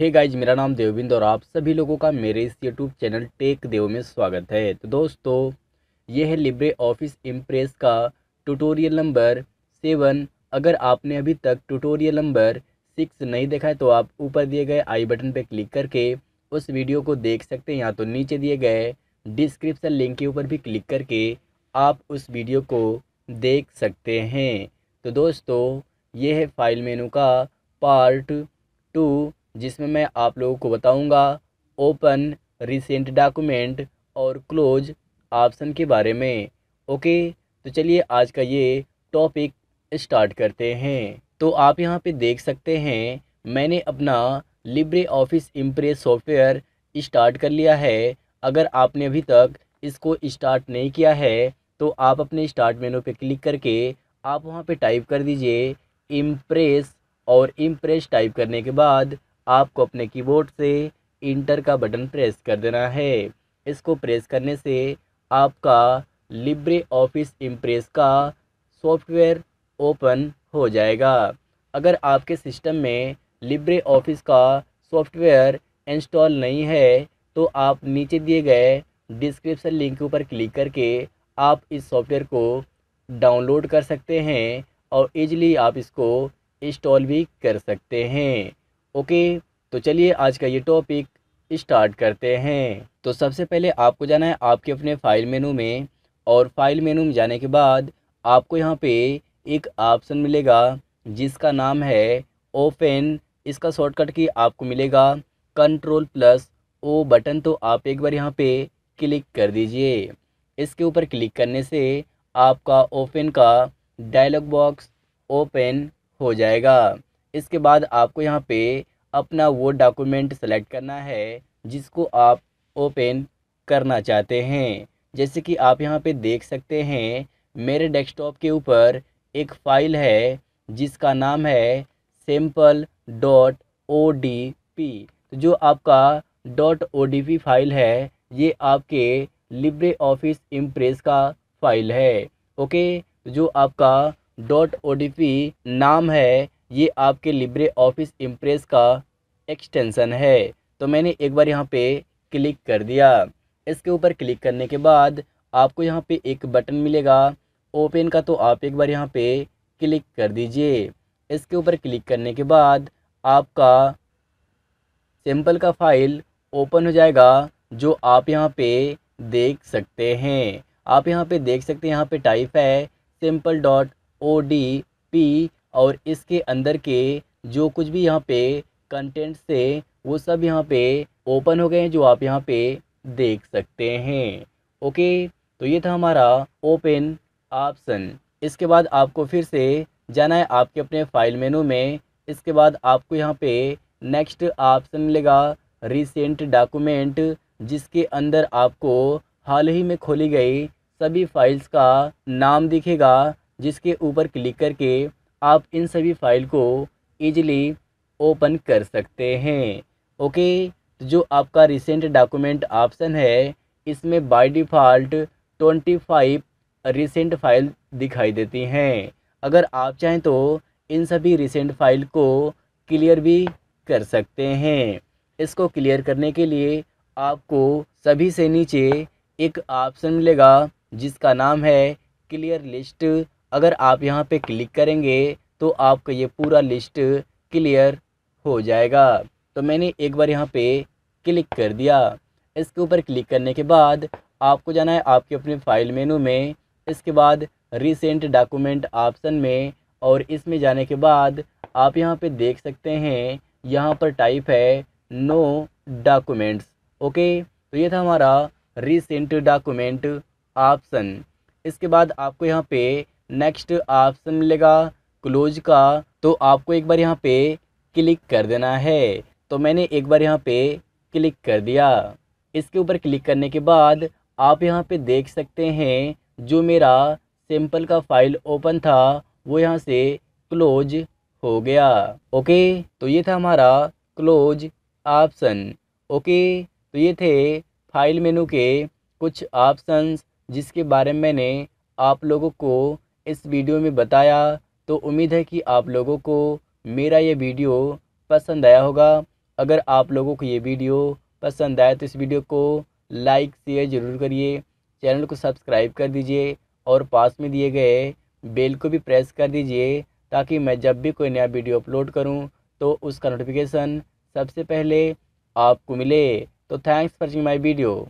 hey guys मेरा नाम देवबिंद और आप सभी लोगों का मेरे इस यूट्यूब चैनल टेक देव में स्वागत है तो दोस्तों ये है लिब्रे ऑफिस इम्प्रेस का ट्यूटोरियल नंबर सेवन अगर आपने अभी तक ट्यूटोरियल नंबर सिक्स नहीं देखा है तो आप ऊपर दिए गए आई बटन पर क्लिक करके उस वीडियो को देख सकते हैं या तो नीचे दिए गए डिस्क्रिप्सन लिंक के ऊपर भी क्लिक करके आप उस वीडियो को देख सकते हैं तो दोस्तों ये है फाइल मेनू का पार्ट टू जिसमें मैं आप लोगों को बताऊंगा ओपन रिसेंट डॉक्यूमेंट और क्लोज ऑप्शन के बारे में ओके तो चलिए आज का ये टॉपिक स्टार्ट करते हैं तो आप यहाँ पे देख सकते हैं मैंने अपना Libre Office Impress software start कर लिया है अगर आपने अभी तक इसको स्टार्ट नहीं किया है तो आप अपने स्टार्ट मेनू पे क्लिक करके आप वहाँ पे टाइप कर दीजिए इम्प्रेस और इम्प्रेस टाइप करने के बाद आपको अपने कीबोर्ड से इंटर का बटन प्रेस कर देना है इसको प्रेस करने से आपका लिब्रे ऑफिस इम्प्रेस का सॉफ्टवेयर ओपन हो जाएगा अगर आपके सिस्टम में लिब्रे ऑफिस का सॉफ्टवेयर इंस्टॉल नहीं है तो आप नीचे दिए गए डिस्क्रिप्शन लिंक के ऊपर क्लिक करके आप इस सॉफ्टवेयर को डाउनलोड कर सकते हैं और ईजिली आप इसको इंस्टॉल भी कर सकते हैं ओके तो चलिए आज का ये टॉपिक स्टार्ट करते हैं तो सबसे पहले आपको जाना है आपके अपने फाइल मेनू में और फाइल मेनू में जाने के बाद आपको यहाँ पे एक ऑप्शन मिलेगा जिसका नाम है ओपन इसका शॉर्टकट की आपको मिलेगा कंट्रोल प्लस ओ बटन तो आप एक बार यहाँ पे क्लिक कर दीजिए इसके ऊपर क्लिक करने से आपका ओपन का डायलॉग बॉक्स ओपन हो जाएगा इसके बाद आपको यहाँ पे अपना वो डॉक्यूमेंट सेलेक्ट करना है जिसको आप ओपन करना चाहते हैं जैसे कि आप यहाँ पे देख सकते हैं मेरे डेस्कटॉप के ऊपर एक फ़ाइल है जिसका नाम है simple dot O D P जो आपका dot O D P file है ये आपके लिब्रे ऑफिस इम्प्रेस का फाइल है ओके तो जो आपका डॉट ओ डी पी नाम है ये आपके लिब्रे ऑफिस इम्प्रेस का एक्सटेंसन है तो मैंने एक बार यहाँ पे क्लिक कर दिया इसके ऊपर क्लिक करने के बाद आपको यहाँ पे एक बटन मिलेगा ओपन का तो आप एक बार यहाँ पे क्लिक कर दीजिए इसके ऊपर क्लिक करने के बाद आपका सिंपल का फाइल ओपन हो जाएगा जो आप यहाँ पे देख सकते हैं आप यहाँ पे देख सकते हैं यहाँ पे टाइप है simple dot O D P और इसके अंदर के जो कुछ भी यहाँ पे कंटेंट्स थे वो सब यहाँ पे ओपन हो गए हैं जो आप यहाँ पे देख सकते हैं ओके तो ये था हमारा ओपन ऑप्शन इसके बाद आपको फिर से जाना है आपके अपने फाइल मेनू में इसके बाद आपको यहाँ पे नेक्स्ट ऑप्शन मिलेगा रिसेंट डॉक्यूमेंट जिसके अंदर आपको हाल ही में खोली गई सभी फाइल्स का नाम दिखेगा जिसके ऊपर क्लिक करके आप इन सभी फाइल को ईजिली ओपन कर सकते हैं ओके तो जो आपका रिसेंट डॉक्यूमेंट ऑप्शन है इसमें by default twenty five recent file दिखाई देती हैं अगर आप चाहें तो इन सभी रिसेंट फाइल को क्लियर भी कर सकते हैं इसको क्लियर करने के लिए आपको सभी से नीचे एक ऑप्शन मिलेगा जिसका नाम है क्लियर लिस्ट अगर आप यहाँ पे क्लिक करेंगे तो आपका ये पूरा लिस्ट क्लियर हो जाएगा तो मैंने एक बार यहाँ पे क्लिक कर दिया इसके ऊपर क्लिक करने के बाद आपको जाना है आपके अपने फाइल मेनू में इसके बाद रिसेंट डॉक्यूमेंट ऑप्शन में और इसमें जाने के बाद आप यहाँ पे देख सकते हैं यहाँ पर टाइप है नो डॉक्यूमेंट्स ओके तो ये था हमारा रिसेंट डॉक्यूमेंट ऑप्शन इसके बाद आपको यहाँ पे नेक्स्ट ऑप्शन मिलेगा क्लोज का तो आपको एक बार यहाँ पे क्लिक कर देना है तो मैंने एक बार यहाँ पे क्लिक कर दिया इसके ऊपर क्लिक करने के बाद आप यहाँ पे देख सकते हैं जो मेरा सिंपल का फाइल ओपन था वो यहाँ से क्लोज हो गया ओके तो ये था हमारा क्लोज ऑप्शन ओके तो ये थे फाइल मेनू के कुछ ऑप्शंस जिसके बारे में मैंने आप लोगों को इस वीडियो में बताया तो उम्मीद है कि आप लोगों को मेरा ये वीडियो पसंद आया होगा अगर आप लोगों को ये वीडियो पसंद आया तो इस वीडियो को लाइक शेयर ज़रूर करिए चैनल को सब्सक्राइब कर दीजिए और पास में दिए गए बेल को भी प्रेस कर दीजिए ताकि मैं जब भी कोई नया वीडियो अपलोड करूं तो उसका नोटिफिकेशन सबसे पहले आपको मिले तो thanks for watching my video